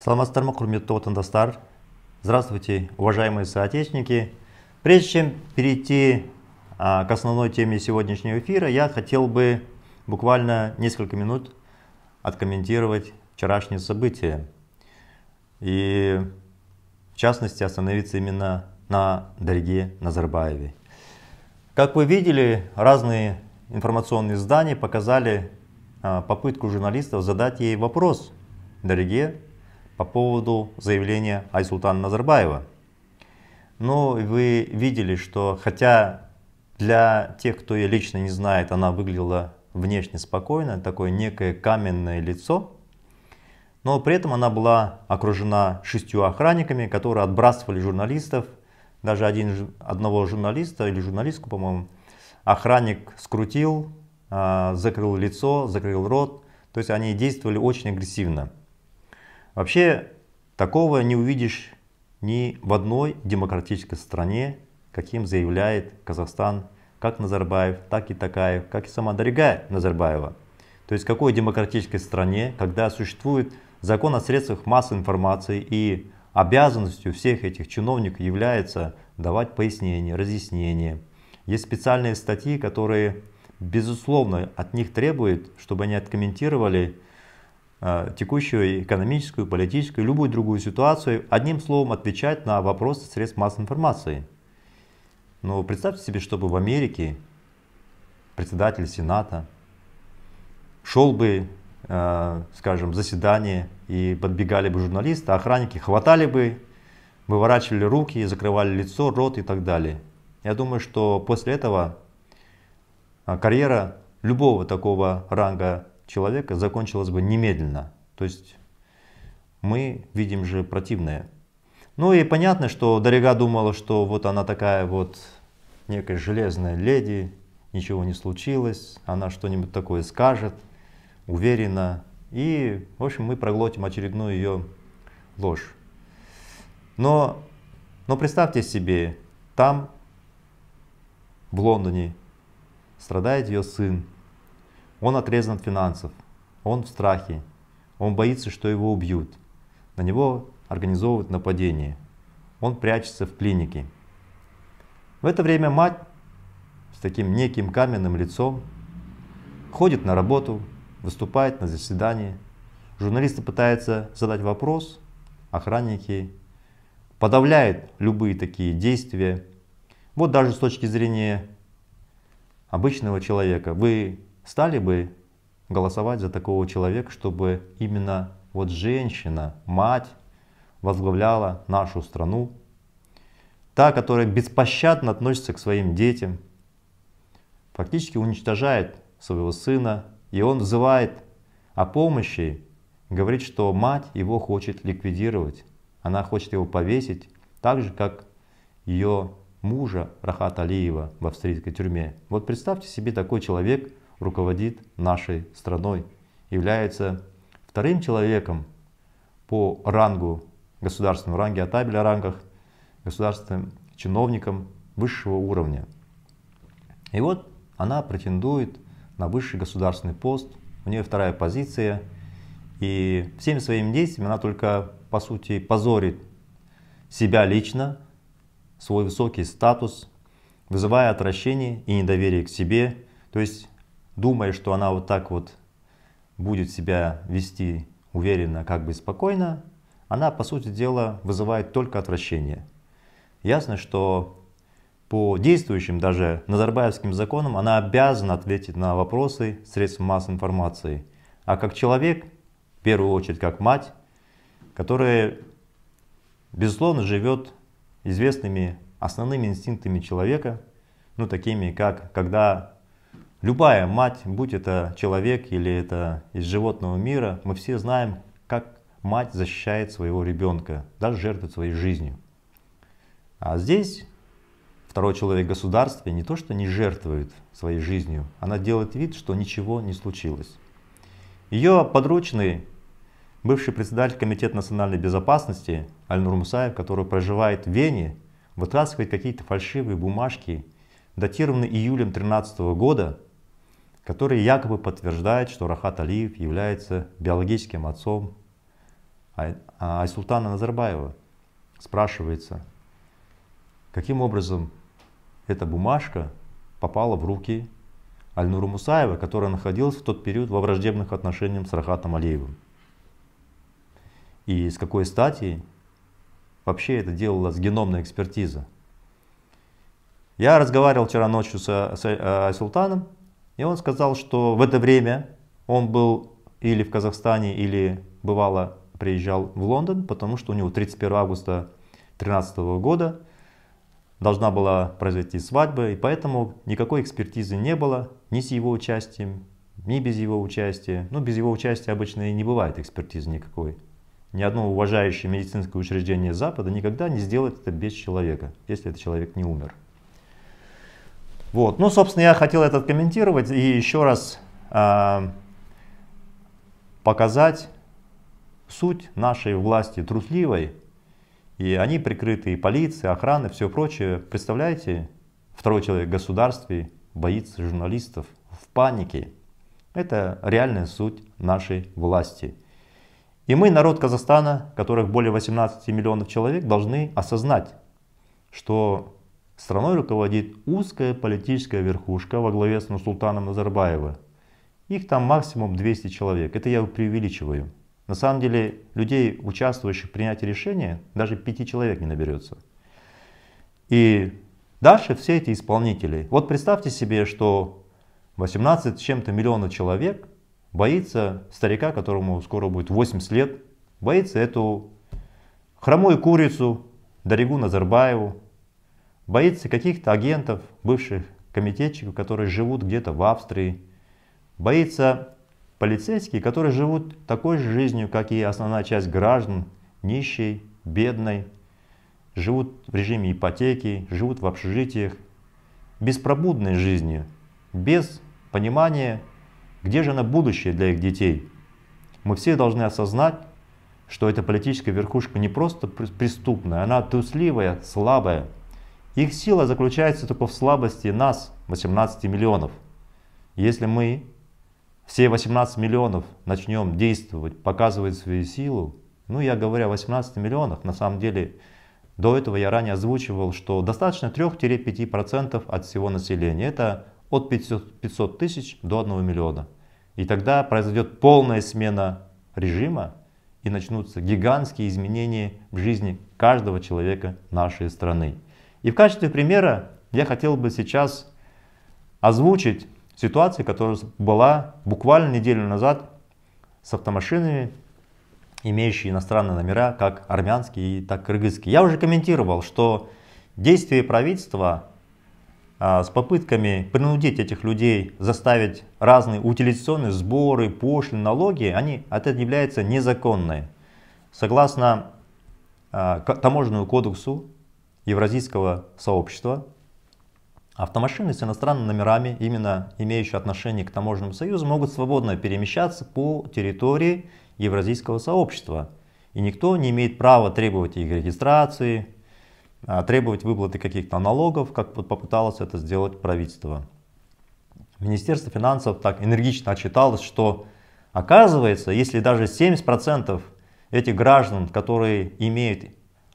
Саламатсыздар ма құрметті отандастар здравствуйте уважаемые соотечественники прежде чем перейти а, к основной теме сегодняшнего эфира я хотел бы буквально несколько минут откомментировать вчерашние события и в частности остановиться именно на дороге Назарбаеве. Как вы видели, разные информационные издания показали а, попытку журналистов задать ей вопрос Дарье по поводу заявления Айсултана Назарбаева. Но вы видели, что хотя для тех, кто ее лично не знает, она выглядела внешне спокойно, такое некое каменное лицо, но при этом она была окружена шестью охранниками, которые отбрасывали журналистов. Даже один, одного журналиста или журналистку, по-моему, охранник скрутил, а, закрыл лицо, закрыл рот. То есть они действовали очень агрессивно. Вообще такого не увидишь ни в одной демократической стране, каким заявляет Казахстан как Назарбаев, так и Такаев, как и сама дорогая Назарбаева. То есть в какой демократической стране, когда существует закон о средствах массовой информации и обязанностью всех этих чиновников является давать пояснения, разъяснения. Есть специальные статьи, которые, безусловно, от них требуют, чтобы они откомментировали Э, текущую экономическую, политическую, любую другую ситуацию, одним словом отвечать на вопросы средств массовой информации. Но ну, представьте себе, чтобы в Америке председатель Сената шел бы, э, скажем, заседание и подбегали бы журналисты, охранники хватали бы, выворачивали руки, закрывали лицо, рот и так далее. Я думаю, что после этого э, карьера любого такого ранга человека закончилась бы немедленно. То есть мы видим же противное. Ну и понятно, что Дорога думала, что вот она такая вот некая железная леди, ничего не случилось, она что-нибудь такое скажет, уверенно, И, в общем, мы проглотим очередную ее ложь. Но, но представьте себе, там, в Лондоне, страдает ее сын, он отрезан от финансов, он в страхе, он боится, что его убьют. На него организовывают нападение. Он прячется в клинике. В это время мать с таким неким каменным лицом ходит на работу, выступает на заседании. Журналисты пытаются задать вопрос, охранники подавляют любые такие действия. Вот даже с точки зрения обычного человека, вы стали бы голосовать за такого человека, чтобы именно вот женщина, мать возглавляла нашу страну, та, которая беспощадно относится к своим детям, фактически уничтожает своего сына, и он взывает о помощи, говорит, что мать его хочет ликвидировать, она хочет его повесить, так же, как ее мужа Рахат Алиева в австрийской тюрьме. Вот представьте себе такой человек – руководит нашей страной, является вторым человеком по рангу, государственном ранге, а табель о рангах, государственным чиновником высшего уровня. И вот она претендует на высший государственный пост, у нее вторая позиция, и всеми своими действиями она только, по сути, позорит себя лично, свой высокий статус, вызывая отвращение и недоверие к себе. То есть думая, что она вот так вот будет себя вести уверенно, как бы спокойно, она, по сути дела, вызывает только отвращение. Ясно, что по действующим даже Назарбаевским законам она обязана ответить на вопросы средств массовой информации. А как человек, в первую очередь как мать, которая, безусловно, живет известными основными инстинктами человека, ну такими как, когда Любая мать, будь это человек или это из животного мира, мы все знаем, как мать защищает своего ребенка, даже жертвует своей жизнью. А здесь второй человек в государстве не то что не жертвует своей жизнью, она делает вид, что ничего не случилось. Ее подручный, бывший председатель Комитета национальной безопасности Альнур Мусаев, который проживает в Вене, вытаскивает какие-то фальшивые бумажки, датированные июлем 2013 года, который якобы подтверждает, что Рахат Алиев является биологическим отцом а, а, Айсултана Назарбаева. Спрашивается, каким образом эта бумажка попала в руки Альнуру Мусаева, которая находилась в тот период во враждебных отношениях с Рахатом Алиевым. И с какой стати вообще это делалась геномная экспертиза. Я разговаривал вчера ночью с, с э, Айсултаном, и он сказал, что в это время он был или в Казахстане, или бывало приезжал в Лондон, потому что у него 31 августа 2013 года должна была произойти свадьба, и поэтому никакой экспертизы не было ни с его участием, ни без его участия. Ну, без его участия обычно и не бывает экспертизы никакой. Ни одно уважающее медицинское учреждение Запада никогда не сделает это без человека, если этот человек не умер. Вот. Ну, собственно, я хотел это комментировать и еще раз э, показать суть нашей власти трусливой. И они прикрыты и полиция, охраны, все прочее. Представляете, второй человек в государстве боится журналистов в панике. Это реальная суть нашей власти. И мы, народ Казахстана, которых более 18 миллионов человек, должны осознать, что Страной руководит узкая политическая верхушка во главе с Нурсултаном Назарбаева. Их там максимум 200 человек, это я преувеличиваю. На самом деле людей, участвующих в принятии решения, даже 5 человек не наберется. И дальше все эти исполнители. Вот представьте себе, что 18 с чем-то миллионов человек боится старика, которому скоро будет 80 лет, боится эту хромую курицу, Даригу Назарбаеву, боится каких-то агентов, бывших комитетчиков, которые живут где-то в Австрии, боится полицейские, которые живут такой же жизнью, как и основная часть граждан, нищей, бедной, живут в режиме ипотеки, живут в общежитиях, беспробудной жизнью, без понимания, где же на будущее для их детей. Мы все должны осознать, что эта политическая верхушка не просто преступная, она трусливая, слабая – их сила заключается только в слабости нас, 18 миллионов. Если мы все 18 миллионов начнем действовать, показывать свою силу, ну я говоря о 18 миллионах, на самом деле до этого я ранее озвучивал, что достаточно 3-5% от всего населения. Это от 500, 500 тысяч до 1 миллиона. И тогда произойдет полная смена режима и начнутся гигантские изменения в жизни каждого человека нашей страны. И в качестве примера я хотел бы сейчас озвучить ситуацию, которая была буквально неделю назад с автомашинами, имеющие иностранные номера, как армянские, так и кыргызские. Я уже комментировал, что действия правительства а, с попытками принудить этих людей заставить разные утилизационные сборы, пошлины, налоги, они от этого являются незаконные. Согласно а, таможенному кодексу евразийского сообщества, Автомашины с иностранными номерами, именно имеющие отношение к таможенному союзу, могут свободно перемещаться по территории Евразийского сообщества. И никто не имеет права требовать их регистрации, а требовать выплаты каких-то налогов, как попыталось это сделать правительство. Министерство финансов так энергично отчиталось, что оказывается, если даже 70% этих граждан, которые имеют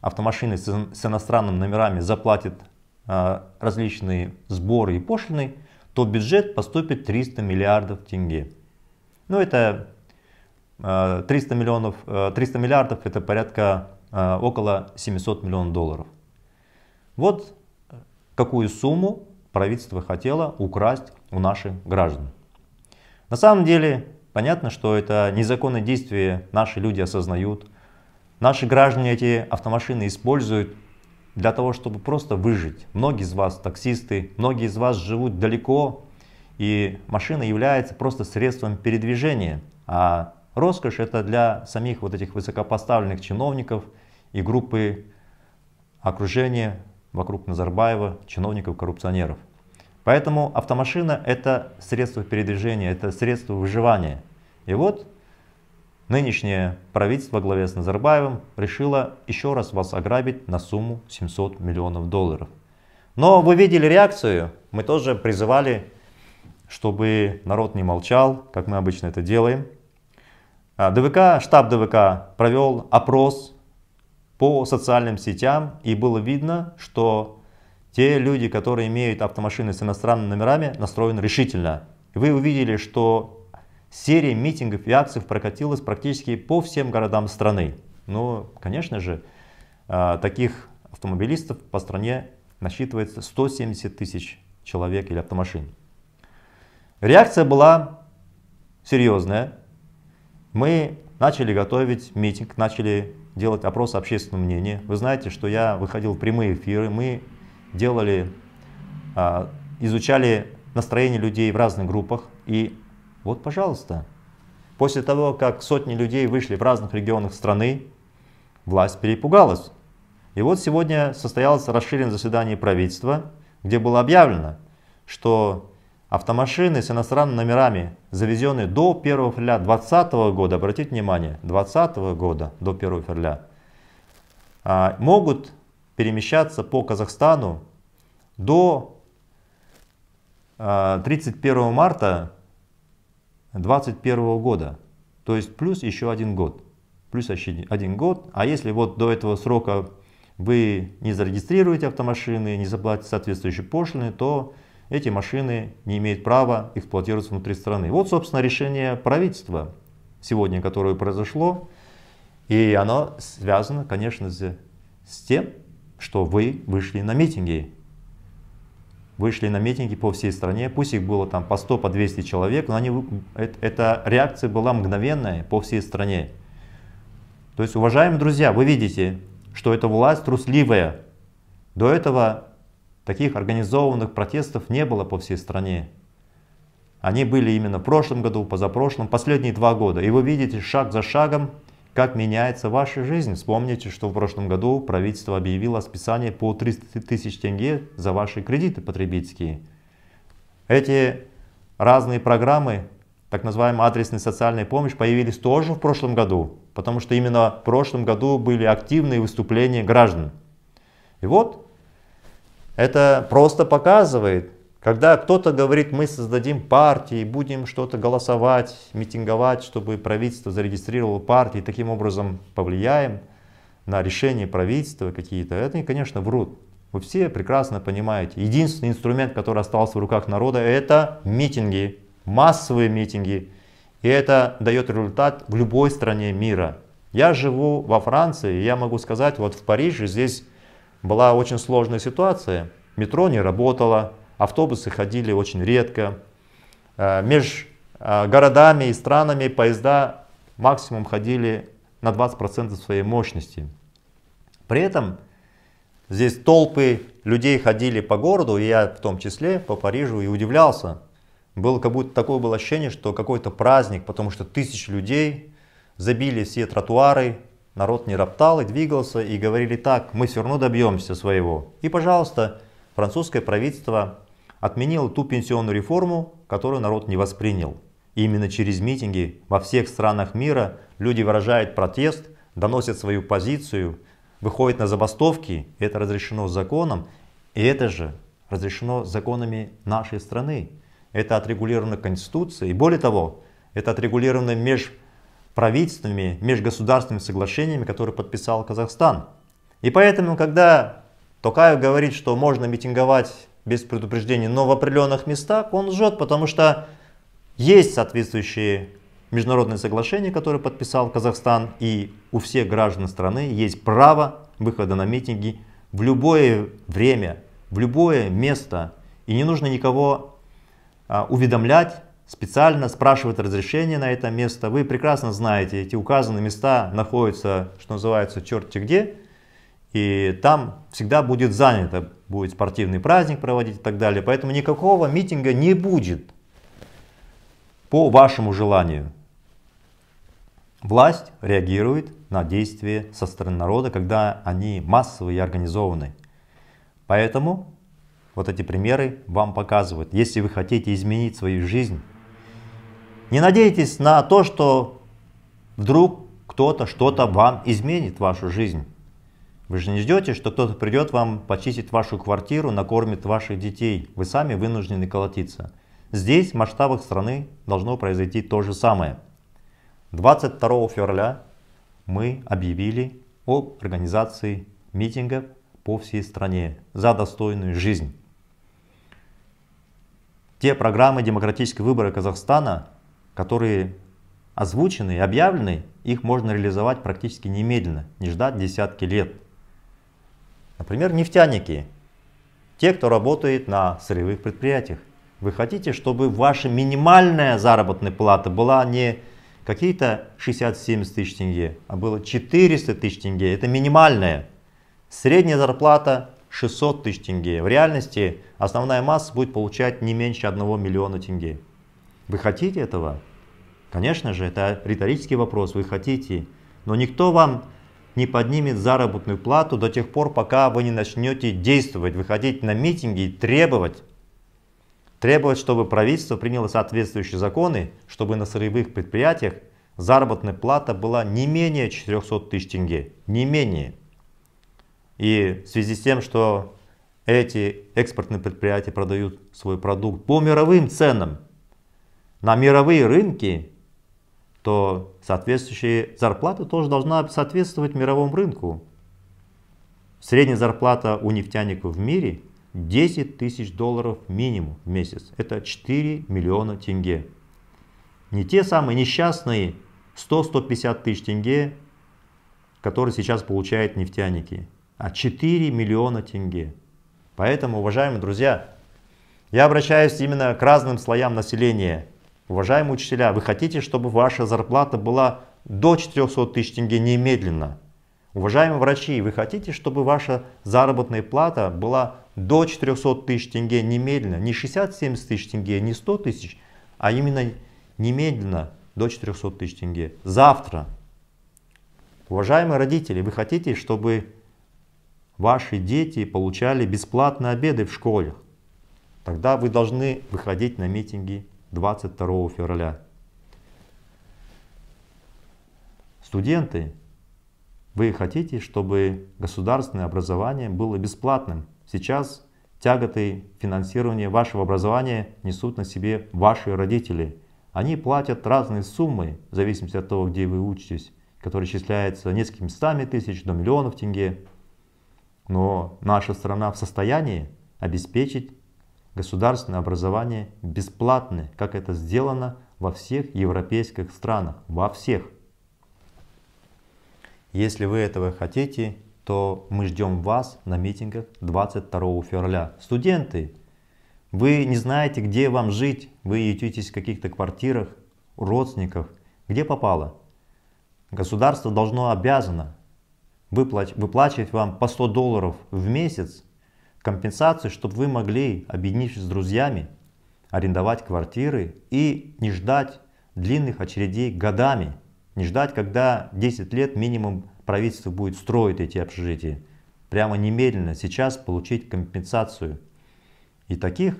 автомашины с иностранными номерами заплатит а, различные сборы и пошлины, то бюджет поступит 300 миллиардов тенге. Ну это 300, а, миллионов, 300 а, миллиардов это порядка около 700 миллионов долларов. Вот какую сумму правительство хотело украсть у наших граждан. На самом деле понятно, что это незаконное действие наши люди осознают, Наши граждане эти автомашины используют для того, чтобы просто выжить. Многие из вас таксисты, многие из вас живут далеко, и машина является просто средством передвижения. А роскошь это для самих вот этих высокопоставленных чиновников и группы окружения вокруг Назарбаева, чиновников-коррупционеров. Поэтому автомашина это средство передвижения, это средство выживания. И вот Нынешнее правительство во главе с Назарбаевым решило еще раз вас ограбить на сумму 700 миллионов долларов. Но вы видели реакцию, мы тоже призывали, чтобы народ не молчал, как мы обычно это делаем. А, ДВК, штаб ДВК провел опрос по социальным сетям и было видно, что те люди, которые имеют автомашины с иностранными номерами, настроены решительно. Вы увидели, что Серия митингов и акций прокатилась практически по всем городам страны. Но, конечно же, а, таких автомобилистов по стране насчитывается 170 тысяч человек или автомашин. Реакция была серьезная. Мы начали готовить митинг, начали делать опрос общественного мнения. Вы знаете, что я выходил в прямые эфиры, мы делали, а, изучали настроение людей в разных группах и вот, пожалуйста. После того, как сотни людей вышли в разных регионах страны, власть перепугалась. И вот сегодня состоялось расширенное заседание правительства, где было объявлено, что автомашины с иностранными номерами, завезенные до 1 февраля 2020 года, обратите внимание, 2020 года до 1 февраля, а, могут перемещаться по Казахстану до 31 а, марта 2021 года. То есть плюс еще один год. Плюс еще один год. А если вот до этого срока вы не зарегистрируете автомашины, не заплатите соответствующие пошлины, то эти машины не имеют права эксплуатироваться внутри страны. Вот, собственно, решение правительства сегодня, которое произошло. И оно связано, конечно, с тем, что вы вышли на митинги вышли на митинги по всей стране, пусть их было там по 100, по 200 человек, но они, это, эта реакция была мгновенная по всей стране. То есть, уважаемые друзья, вы видите, что эта власть трусливая. До этого таких организованных протестов не было по всей стране. Они были именно в прошлом году, позапрошлом, последние два года. И вы видите шаг за шагом как меняется ваша жизнь? Вспомните, что в прошлом году правительство объявило списание по 300 тысяч тенге за ваши кредиты потребительские. Эти разные программы, так называемая адресная социальная помощь, появились тоже в прошлом году, потому что именно в прошлом году были активные выступления граждан. И вот это просто показывает, когда кто-то говорит, мы создадим партии, будем что-то голосовать, митинговать, чтобы правительство зарегистрировало партии, таким образом повлияем на решение правительства какие-то, это конечно, врут. Вы все прекрасно понимаете. Единственный инструмент, который остался в руках народа, это митинги, массовые митинги. И это дает результат в любой стране мира. Я живу во Франции, и я могу сказать, вот в Париже здесь была очень сложная ситуация. Метро не работало, автобусы ходили очень редко. Э, Между э, городами и странами поезда максимум ходили на 20% своей мощности. При этом здесь толпы людей ходили по городу, и я в том числе по Парижу, и удивлялся. Было как будто такое было ощущение, что какой-то праздник, потому что тысячи людей забили все тротуары, народ не роптал и двигался, и говорили так, мы все равно добьемся своего. И, пожалуйста, французское правительство отменила ту пенсионную реформу, которую народ не воспринял. И именно через митинги во всех странах мира люди выражают протест, доносят свою позицию, выходят на забастовки, это разрешено законом, и это же разрешено законами нашей страны. Это отрегулировано Конституцией, и более того, это отрегулировано межправительственными, межгосударственными соглашениями, которые подписал Казахстан. И поэтому, когда Токаев говорит, что можно митинговать без предупреждения, но в определенных местах он лжет, потому что есть соответствующие международные соглашения, которые подписал Казахстан, и у всех граждан страны есть право выхода на митинги в любое время, в любое место, и не нужно никого а, уведомлять, специально спрашивать разрешение на это место. Вы прекрасно знаете, эти указанные места находятся, что называется, черти где, и там всегда будет занято будет спортивный праздник проводить и так далее. Поэтому никакого митинга не будет по вашему желанию. Власть реагирует на действия со стороны народа, когда они массовые и организованы. Поэтому вот эти примеры вам показывают. Если вы хотите изменить свою жизнь, не надейтесь на то, что вдруг кто-то что-то вам изменит вашу жизнь. Вы же не ждете, что кто-то придет вам, почистит вашу квартиру, накормит ваших детей. Вы сами вынуждены колотиться. Здесь в масштабах страны должно произойти то же самое. 22 февраля мы объявили об организации митингов по всей стране за достойную жизнь. Те программы демократических выборов Казахстана, которые озвучены и объявлены, их можно реализовать практически немедленно, не ждать десятки лет. Например, нефтяники, те, кто работает на сырьевых предприятиях. Вы хотите, чтобы ваша минимальная заработная плата была не какие-то 60-70 тысяч тенге, а было 400 тысяч тенге. Это минимальная. Средняя зарплата 600 тысяч тенге. В реальности основная масса будет получать не меньше 1 миллиона тенге. Вы хотите этого? Конечно же, это риторический вопрос. Вы хотите. Но никто вам не поднимет заработную плату до тех пор, пока вы не начнете действовать, выходить на митинги и требовать, требовать, чтобы правительство приняло соответствующие законы, чтобы на сырьевых предприятиях заработная плата была не менее 400 тысяч тенге, не менее. И в связи с тем, что эти экспортные предприятия продают свой продукт по мировым ценам, на мировые рынки то соответствующая зарплата тоже должна соответствовать мировому рынку. Средняя зарплата у нефтяников в мире 10 тысяч долларов минимум в месяц. Это 4 миллиона тенге. Не те самые несчастные 100-150 тысяч тенге, которые сейчас получают нефтяники, а 4 миллиона тенге. Поэтому, уважаемые друзья, я обращаюсь именно к разным слоям населения – Уважаемые учителя, вы хотите, чтобы ваша зарплата была до 400 тысяч тенге немедленно? Уважаемые врачи, вы хотите, чтобы ваша заработная плата была до 400 тысяч тенге немедленно? Не 60-70 тысяч тенге, не 100 тысяч, а именно немедленно до 400 тысяч тенге. Завтра. Уважаемые родители, вы хотите, чтобы ваши дети получали бесплатные обеды в школе? Тогда вы должны выходить на митинги, 22 февраля. Студенты, вы хотите, чтобы государственное образование было бесплатным. Сейчас тяготы финансирования вашего образования несут на себе ваши родители. Они платят разные суммы, в зависимости от того, где вы учитесь, которые исчисляются несколькими стами тысяч до миллионов тенге. Но наша страна в состоянии обеспечить государственное образование бесплатное, как это сделано во всех европейских странах, во всех. Если вы этого хотите, то мы ждем вас на митингах 22 февраля. Студенты, вы не знаете, где вам жить, вы ютитесь в каких-то квартирах, родственников, где попало. Государство должно обязано выплачивать вам по 100 долларов в месяц компенсации, чтобы вы могли, объединившись с друзьями, арендовать квартиры и не ждать длинных очередей годами. Не ждать, когда 10 лет минимум правительство будет строить эти общежития. Прямо немедленно сейчас получить компенсацию. И таких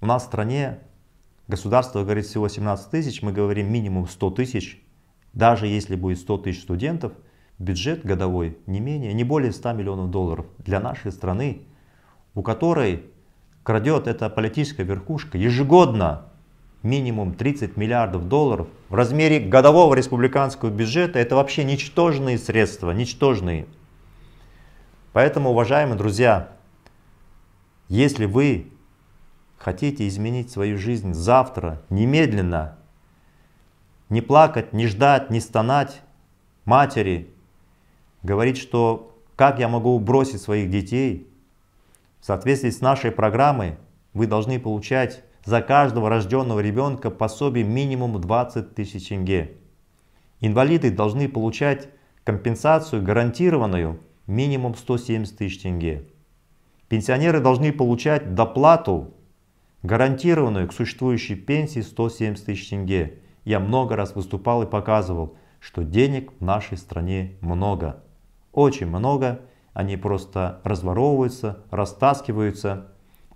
у нас в стране государство говорит всего 17 тысяч, мы говорим минимум 100 тысяч. Даже если будет 100 тысяч студентов, бюджет годовой не менее, не более 100 миллионов долларов. Для нашей страны у которой крадет эта политическая верхушка ежегодно минимум 30 миллиардов долларов в размере годового республиканского бюджета, это вообще ничтожные средства, ничтожные. Поэтому, уважаемые друзья, если вы хотите изменить свою жизнь завтра, немедленно, не плакать, не ждать, не стонать матери, говорить, что как я могу бросить своих детей – в соответствии с нашей программой вы должны получать за каждого рожденного ребенка пособие минимум 20 тысяч тенге. Инвалиды должны получать компенсацию гарантированную минимум 170 тысяч тенге. Пенсионеры должны получать доплату, гарантированную к существующей пенсии 170 тысяч тенге. Я много раз выступал и показывал, что денег в нашей стране много. Очень много они просто разворовываются, растаскиваются,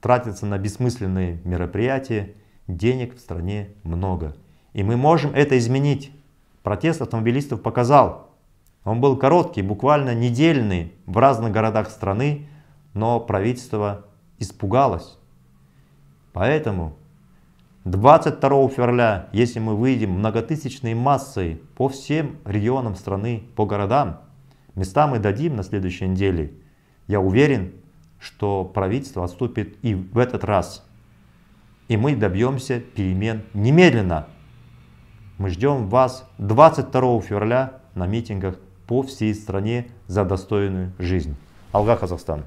тратятся на бессмысленные мероприятия, денег в стране много. И мы можем это изменить. Протест автомобилистов показал. Он был короткий, буквально недельный в разных городах страны, но правительство испугалось. Поэтому 22 февраля, если мы выйдем многотысячной массой по всем регионам страны, по городам, Места мы дадим на следующей неделе. Я уверен, что правительство отступит и в этот раз. И мы добьемся перемен немедленно. Мы ждем вас 22 февраля на митингах по всей стране за достойную жизнь. Алга, Казахстан.